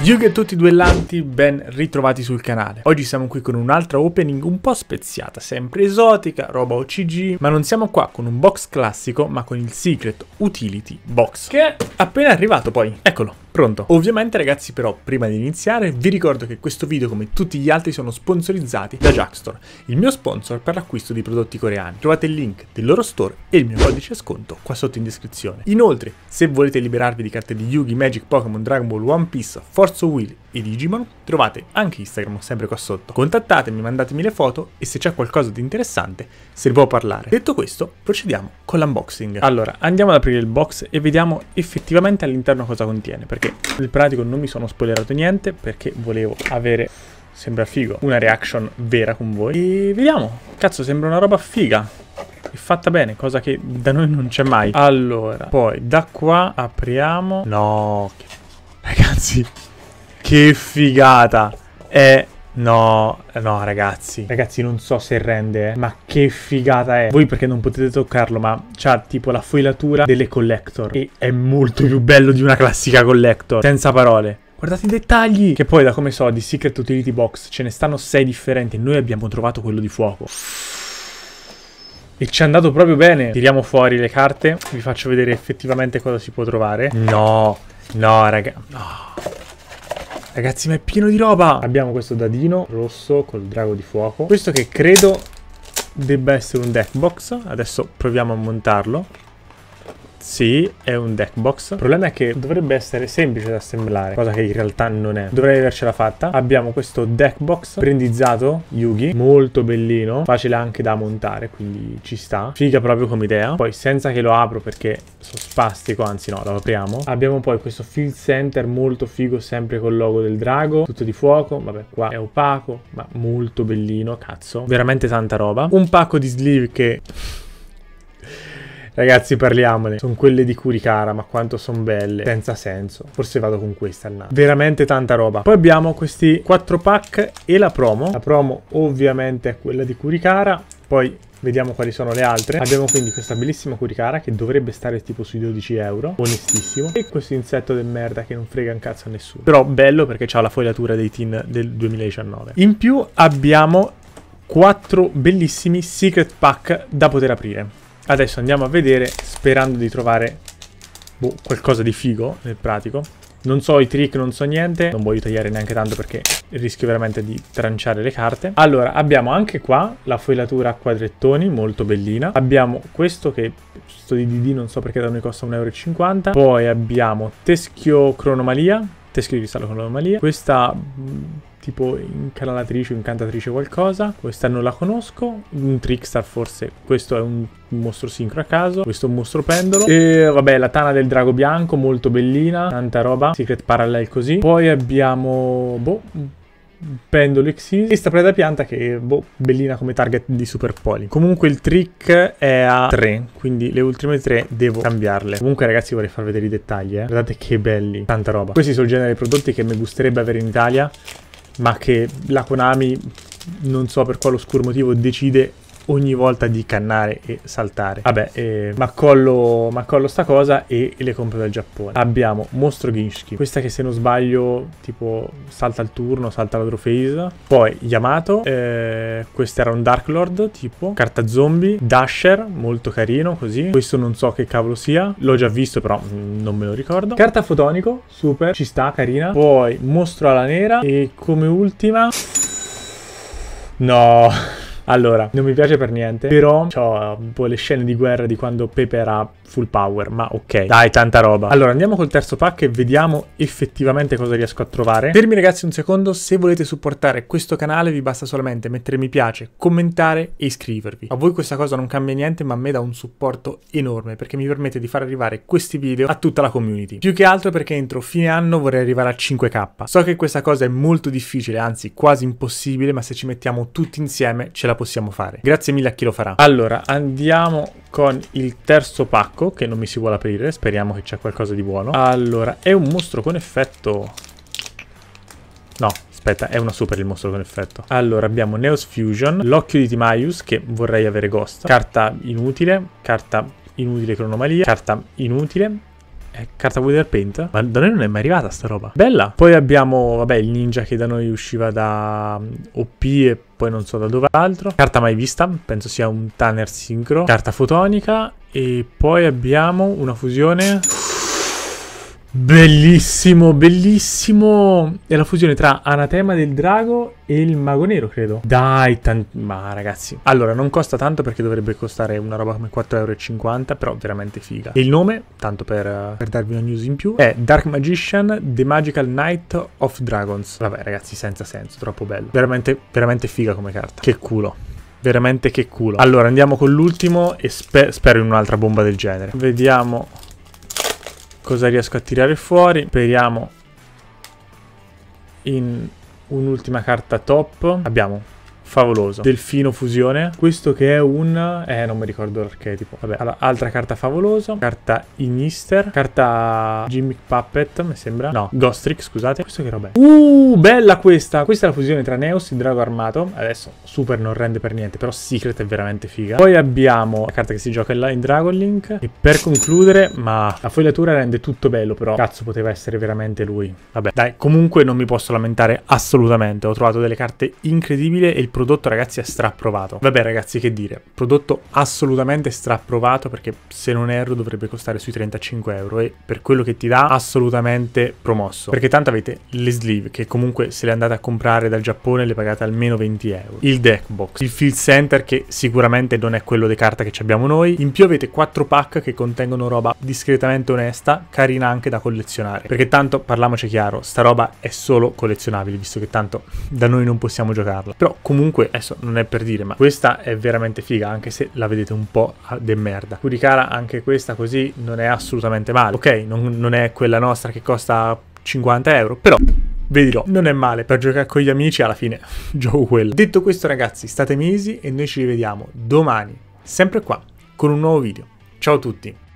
Yugi a tutti i duellanti, ben ritrovati sul canale. Oggi siamo qui con un'altra opening un po' speziata, sempre esotica, roba OCG, ma non siamo qua con un box classico, ma con il Secret Utility Box, che è appena arrivato poi. Eccolo. Pronto. Ovviamente ragazzi però prima di iniziare vi ricordo che questo video come tutti gli altri sono sponsorizzati da Jackstore, il mio sponsor per l'acquisto di prodotti coreani. Trovate il link del loro store e il mio codice sconto qua sotto in descrizione. Inoltre se volete liberarvi di carte di Yugi, Magic, Pokémon, Dragon Ball, One Piece, Forza Wheel e Digimon trovate anche Instagram sempre qua sotto. Contattatemi, mandatemi le foto e se c'è qualcosa di interessante se ne può parlare. Detto questo procediamo con l'unboxing. Allora andiamo ad aprire il box e vediamo effettivamente all'interno cosa contiene perché nel pratico non mi sono spoilerato niente perché volevo avere sembra figo una reaction vera con voi e vediamo cazzo sembra una roba figa è fatta bene, cosa che da noi non c'è mai. Allora, poi da qua apriamo... No, ragazzi, che figata! È No, eh, no ragazzi, ragazzi non so se rende, eh, ma che figata è. Voi perché non potete toccarlo, ma c'ha tipo la foilatura delle collector e è molto più bello di una classica collector, senza parole. Guardate i dettagli! Che poi da come so di Secret Utility Box ce ne stanno 6 differenti e noi abbiamo trovato quello di fuoco. E ci è andato proprio bene. Tiriamo fuori le carte, vi faccio vedere effettivamente cosa si può trovare. No, no raga, no. Ragazzi ma è pieno di roba Abbiamo questo dadino rosso col drago di fuoco Questo che credo debba essere un deck box Adesso proviamo a montarlo sì, è un deck box. Il problema è che dovrebbe essere semplice da assemblare, cosa che in realtà non è. Dovrei avercela fatta. Abbiamo questo deck box prendizzato Yugi, molto bellino, facile anche da montare, quindi ci sta. Figa proprio come idea. Poi senza che lo apro perché sono spastico, anzi no, lo apriamo. Abbiamo poi questo field center molto figo, sempre col logo del drago, tutto di fuoco. Vabbè, qua è opaco, ma molto bellino, cazzo. Veramente tanta roba. Un pacco di sleeve che Ragazzi parliamone, sono quelle di Kurikara ma quanto sono belle, senza senso. Forse vado con questa al naso. Veramente tanta roba. Poi abbiamo questi 4 pack e la promo. La promo ovviamente è quella di Kurikara poi Vediamo quali sono le altre. Abbiamo quindi questa bellissima Kurikara che dovrebbe stare tipo sui 12 euro. Onestissimo. E questo insetto del merda che non frega un cazzo a nessuno. Però bello perché ha la fogliatura dei tin del 2019. In più abbiamo 4 bellissimi secret pack da poter aprire. Adesso andiamo a vedere sperando di trovare boh, qualcosa di figo nel pratico. Non so i trick, non so niente, non voglio tagliare neanche tanto perché rischio veramente di tranciare le carte. Allora, abbiamo anche qua la foilatura a quadrettoni, molto bellina. Abbiamo questo che, sto di DD, non so perché da noi costa 1,50€. Poi abbiamo teschio cronomalia, teschio di cristallo cronomalia. Questa mm, tipo incanalatrice o incantatrice qualcosa. Questa non la conosco. Un trickstar forse. Questo è un mostro sincro a caso. Questo è un mostro pendolo. E vabbè, la tana del drago bianco, molto bellina. Tanta roba. Secret parallel così. Poi abbiamo... Boh, pendolo Xyz e sta preda pianta che boh, bellina come target di Super Poli. Comunque il trick è a 3, quindi le ultime 3 devo cambiarle. Comunque ragazzi vorrei far vedere i dettagli, eh. guardate che belli, tanta roba. Questi sono il genere di prodotti che mi gusterebbe avere in Italia ma che la Konami, non so per quale oscuro motivo, decide ogni volta di cannare e saltare. Vabbè, eh, m'accollo, m'accollo sta cosa e le compro dal Giappone. Abbiamo Mostro Ginshiki, questa che se non sbaglio tipo salta il turno, salta la draw phase. Poi Yamato, eh, questo era un Dark Lord tipo, carta zombie, Dasher, molto carino così. Questo non so che cavolo sia, l'ho già visto però mm, non me lo ricordo. Carta fotonico, super, ci sta, carina. Poi Mostro alla nera e come ultima... No... Allora, non mi piace per niente, però ho mm, un po' le scene di guerra di quando Pepe era full power, ma ok. Dai, tanta roba. Allora, andiamo col terzo pack e vediamo effettivamente cosa riesco a trovare. Fermi ragazzi un secondo, se volete supportare questo canale vi basta solamente mettere mi piace, commentare e iscrivervi. A voi questa cosa non cambia niente, ma a me dà un supporto enorme perché mi permette di far arrivare questi video a tutta la community. Più che altro perché entro fine anno vorrei arrivare a 5k. So che questa cosa è molto difficile, anzi quasi impossibile, ma se ci mettiamo tutti insieme ce la possiamo fare. Grazie mille a chi lo farà. Allora, andiamo con il terzo pacco, che non mi si vuole aprire, speriamo che c'è qualcosa di buono. Allora, è un mostro con effetto... No, Aspetta, è una super il mostro con effetto. Allora, abbiamo Neos Fusion, l'occhio di Timaeus, che vorrei avere Ghost, carta inutile, carta inutile cronomalia, carta inutile, è carta Wither Ma da noi non è mai arrivata sta roba. Bella. Poi abbiamo, vabbè, il ninja che da noi usciva da mm, OP e poi non so da dove altro. Carta mai vista, penso sia un Tanner Synchro. Carta fotonica e poi abbiamo una fusione Bellissimo, bellissimo. È la fusione tra Anatema del Drago e il Mago Nero, credo. Dai, ma ragazzi. Allora, non costa tanto perché dovrebbe costare una roba come 4,50€, però veramente figa. E il nome, tanto per, per, darvi una news in più, è Dark Magician The Magical Knight of Dragons. Vabbè, ragazzi, senza senso, troppo bello. Veramente, veramente figa come carta. Che culo. Veramente che culo. Allora, andiamo con l'ultimo e spe spero in un'altra bomba del genere. Vediamo cosa riesco a tirare fuori. Speriamo in un'ultima carta top. Abbiamo favoloso. Delfino fusione. Questo che è un... Eh, non mi ricordo l'archetipo. Vabbè, allora, altra carta favolosa. Carta Inister. Carta Gimmick Puppet, mi sembra. No, Gostrick, scusate. Questo che roba è? Uh, bella questa! Questa è la fusione tra Neos e Drago Armato. Adesso super non rende per niente, però Secret è veramente figa. Poi abbiamo la carta che si gioca là in Dragon Link. E per concludere, ma la fogliatura rende tutto bello, però cazzo poteva essere veramente lui. Vabbè, dai, comunque non mi posso lamentare assolutamente. Ho trovato delle carte incredibili e il prodotto ragazzi è strapprovato. Vabbè ragazzi che dire, prodotto assolutamente strapprovato perché se non erro dovrebbe costare sui 35 euro e per quello che ti dà assolutamente promosso. Perché tanto avete le sleeve che comunque se le andate a comprare dal Giappone le pagate almeno 20 euro. Il deck box, il field center che sicuramente non è quello di carta che abbiamo noi. In più avete 4 pack che contengono roba discretamente onesta, carina anche da collezionare. Perché tanto parliamoci chiaro, sta roba è solo collezionabile visto che tanto da noi non possiamo giocarla. Però comunque comunque, adesso non è per dire, ma questa è veramente figa, anche se la vedete un po' de merda. Kurikara, anche questa così, non è assolutamente male. Ok, non, non è quella nostra che costa 50 euro, però vi dirò, non è male per giocare con gli amici, alla fine gioco quello. Detto questo ragazzi, state mesi e noi ci rivediamo domani, sempre qua, con un nuovo video. Ciao a tutti!